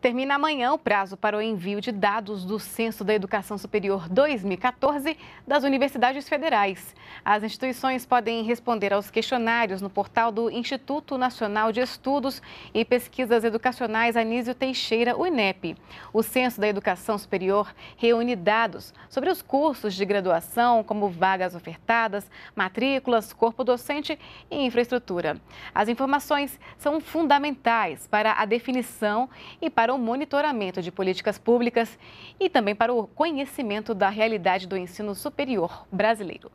Termina amanhã o prazo para o envio de dados do Censo da Educação Superior 2014 das universidades federais. As instituições podem responder aos questionários no portal do Instituto Nacional de Estudos e Pesquisas Educacionais Anísio Teixeira, o INEP. O Censo da Educação Superior reúne dados sobre os cursos de graduação, como vagas ofertadas, matrículas, corpo docente e infraestrutura. As informações são fundamentais para a definição e para para o monitoramento de políticas públicas e também para o conhecimento da realidade do ensino superior brasileiro.